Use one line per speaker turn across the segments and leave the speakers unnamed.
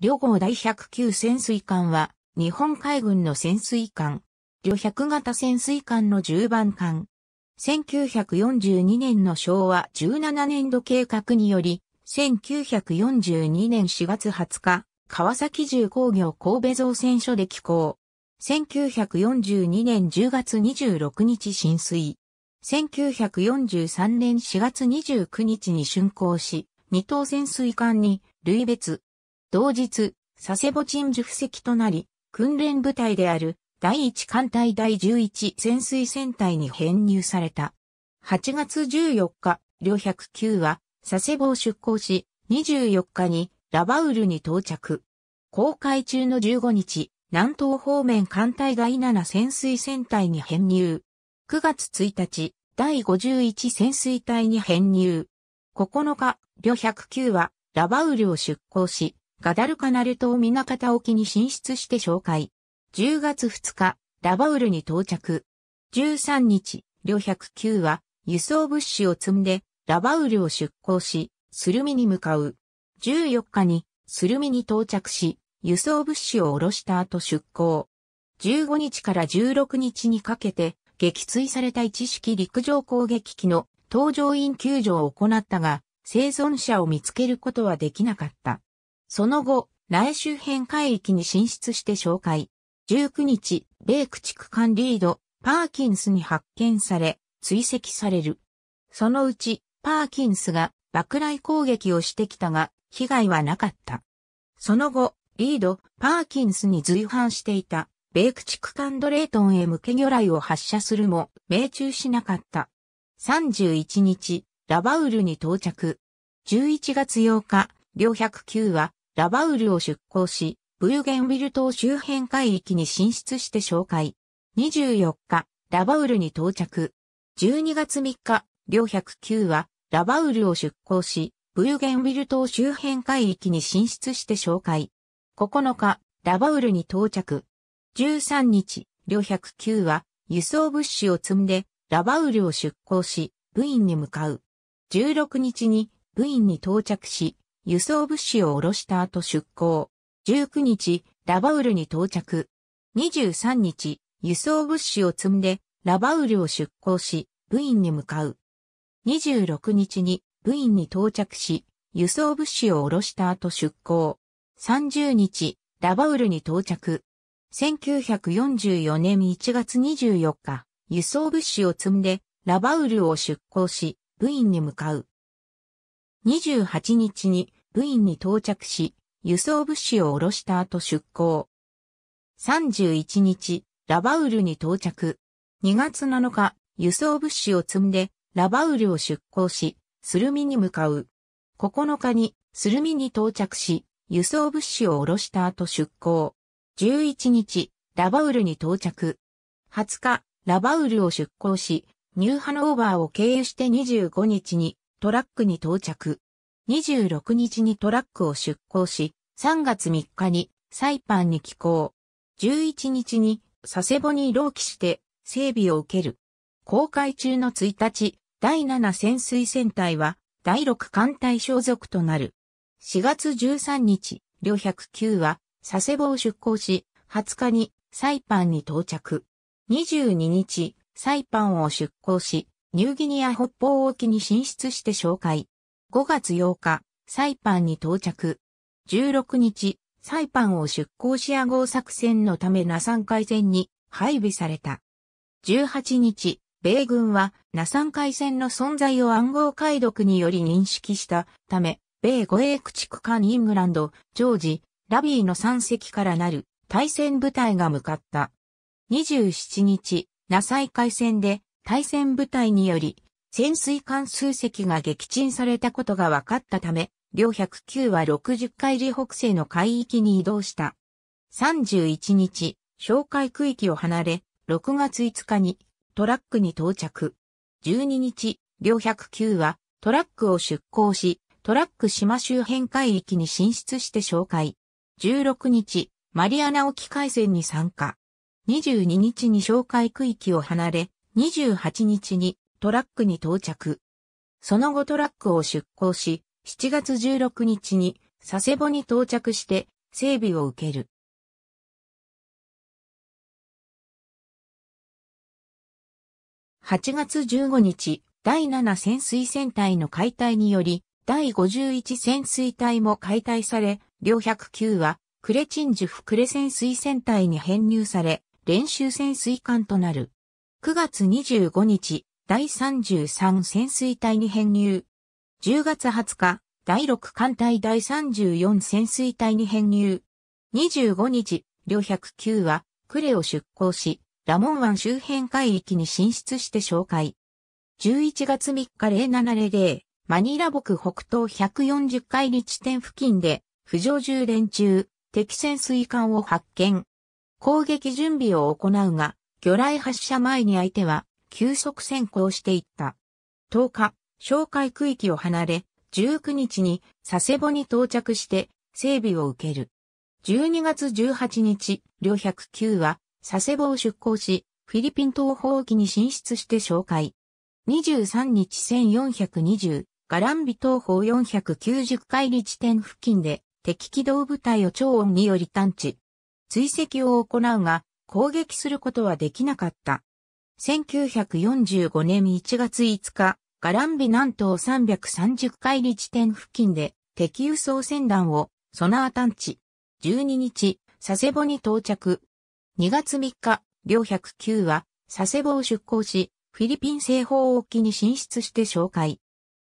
両号第109潜水艦は、日本海軍の潜水艦、旅100型潜水艦の10番艦。1942年の昭和17年度計画により、1942年4月20日、川崎重工業神戸造船所で寄港。1942年10月26日浸水。1943年4月29日に竣工し、二等潜水艦に、類別、同日、佐世保鎮守布石となり、訓練部隊である第1艦隊第11潜水船隊に編入された。8月14日、両109は佐世保を出港し、24日にラバウルに到着。公開中の15日、南東方面艦隊第7潜水船隊に編入。9月1日、第51潜水隊に編入。9日、旅109はラバウルを出港し、ガダルカナル島港沖に進出して紹介。10月2日、ラバウルに到着。13日、旅109は輸送物資を積んでラバウルを出港し、スルミに向かう。14日にスルミに到着し、輸送物資を下ろした後出港。15日から16日にかけて撃墜された一式陸上攻撃機の搭乗員救助を行ったが、生存者を見つけることはできなかった。その後、来周辺海域に進出して紹介。19日、米駆逐艦リード、パーキンスに発見され、追跡される。そのうち、パーキンスが爆雷攻撃をしてきたが、被害はなかった。その後、リード、パーキンスに随伴していた、米駆逐艦ドレートンへ向け魚雷を発射するも、命中しなかった。31日、ラバウルに到着。11月8日、両109は、ラバウルを出港し、ブーゲンビル島周辺海域に進出して紹介。24日、ラバウルに到着。12月3日、両109は、ラバウルを出港し、ブーゲンビル島周辺海域に進出して紹介。9日、ラバウルに到着。13日、両109は、輸送物資を積んで、ラバウルを出港し、部員に向かう。16日に、部員に到着し、輸送物資を下ろした後出港。19日、ラバウルに到着。23日、輸送物資を積んで、ラバウルを出港し、部員に向かう。26日に、部員に到着し、輸送物資を下ろした後出港。30日、ラバウルに到着。1944年1月24日、輸送物資を積んで、ラバウルを出港し、部員に向かう。28日に部員に到着し、輸送物資を下ろした後出港。31日、ラバウルに到着。2月7日、輸送物資を積んで、ラバウルを出港し、スルミに向かう。9日に、スルミに到着し、輸送物資を下ろした後出港。11日、ラバウルに到着。20日、ラバウルを出港し、ニューハノーバーを経由して25日にトラックに到着。26日にトラックを出港し、3月3日にサイパンに寄港。11日に佐世保に浪帰して整備を受ける。公開中の1日、第7潜水船隊は第6艦隊所属となる。4月13日、両109は佐世保を出港し、20日にサイパンに到着。22日、サイパンを出港し、ニューギニア北方沖に進出して紹介。5月8日、サイパンに到着。16日、サイパンを出港シア号作戦のためナサン海戦に配備された。18日、米軍はナサン海戦の存在を暗号解読により認識したため、米護衛駆逐艦イングランド、ジョージ、ラビーの3隻からなる対戦部隊が向かった。27日、ナサイ海戦で対戦部隊により、潜水艦数隻が撃沈されたことが分かったため、両109は60海里北西の海域に移動した。31日、哨戒区域を離れ、6月5日にトラックに到着。12日、両109はトラックを出港し、トラック島周辺海域に進出して紹介。16日、マリアナ沖海戦に参加。22日に紹介区域を離れ、28日にトラックに到着。その後トラックを出港し、7月16日に佐世保に到着して整備を受ける。8月15日、第7潜水船隊の解体により、第51潜水隊も解体され、両109は、クレチンジュフクレ潜水船隊に編入され、練習潜水艦となる。9月25日、第33潜水隊に編入。10月20日、第6艦隊第34潜水隊に編入。25日、両109は、クレを出港し、ラモン湾周辺海域に進出して紹介。11月3日0700、マニラ北北東140海里地点付近で、浮上充電中、敵潜水艦を発見。攻撃準備を行うが、魚雷発射前に相手は急速先行していった。10日、哨戒区域を離れ、19日に佐世保に到着して整備を受ける。12月18日、両109は佐世保を出港し、フィリピン東方沖に進出して紹介。23日1420、ガランビ東方490海里地点付近で敵機動部隊を超音により探知。追跡を行うが、攻撃することはできなかった。1945年1月5日、ガランビ南東330海里地点付近で敵輸送船団をソナー探知。12日、佐世保に到着。2月3日、両109は佐世保を出港し、フィリピン西方沖に進出して紹介。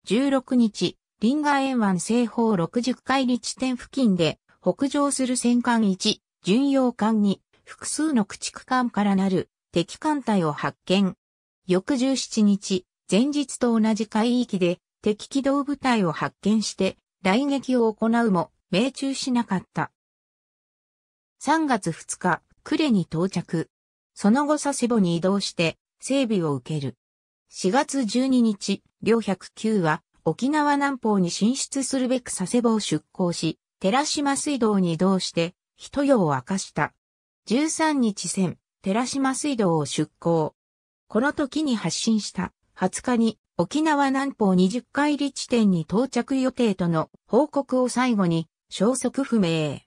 16日、リンガ沿湾西方60海里地点付近で北上する戦艦1、巡洋艦2、複数の駆逐艦からなる敵艦隊を発見。翌17日、前日と同じ海域で敵機動部隊を発見して来撃を行うも命中しなかった。3月2日、クレに到着。その後佐世保に移動して整備を受ける。4月12日、両109は沖縄南方に進出するべく佐世保を出港し、寺島水道に移動して、一夜を明かした。13日線、寺島水道を出港。この時に発進した20日に沖縄南方20海里地点に到着予定との報告を最後に消息不明。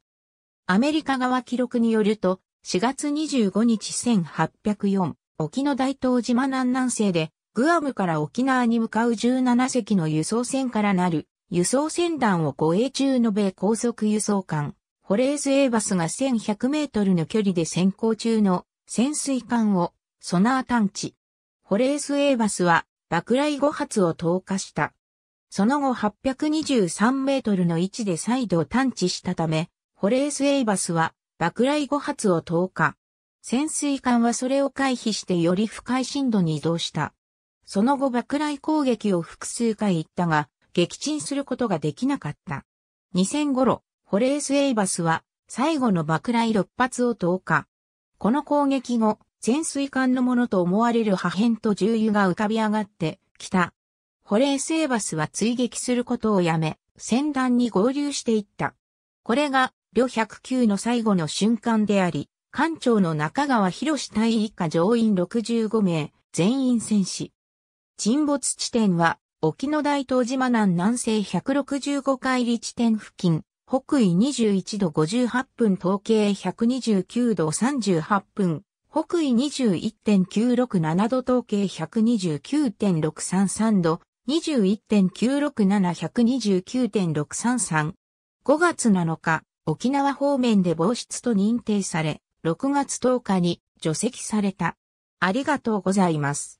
アメリカ側記録によると4月25日1804沖の大東島南南西でグアムから沖縄に向かう17隻の輸送船からなる輸送船団を護衛中の米高速輸送艦ホレーズ・エーバスが1100メートルの距離で潜航中の潜水艦をソナー探知。ホレーズ・エーバスは爆雷5発を投下した。その後823メートルの位置で再度探知したため、ホレーズ・エーバスは爆雷5発を投下。潜水艦はそれを回避してより深い深度に移動した。その後爆雷攻撃を複数回行ったが、撃沈することができなかった。2 0 0頃、ホレース・エイバスは最後の爆雷6発を投下。この攻撃後、潜水艦のものと思われる破片と重油が浮かび上がってきた。ホレース・エイバスは追撃することをやめ、船団に合流していった。これが、旅109の最後の瞬間であり、艦長の中川博士隊以下乗員65名、全員戦死。沈没地点は、沖野大東島南南西165海里地点付近、北緯21度58分統計129度38分、北緯21.967度統計129.633度、21.967129.633。5月7日、沖縄方面で防湿と認定され、6月10日に除籍された。ありがとうございます。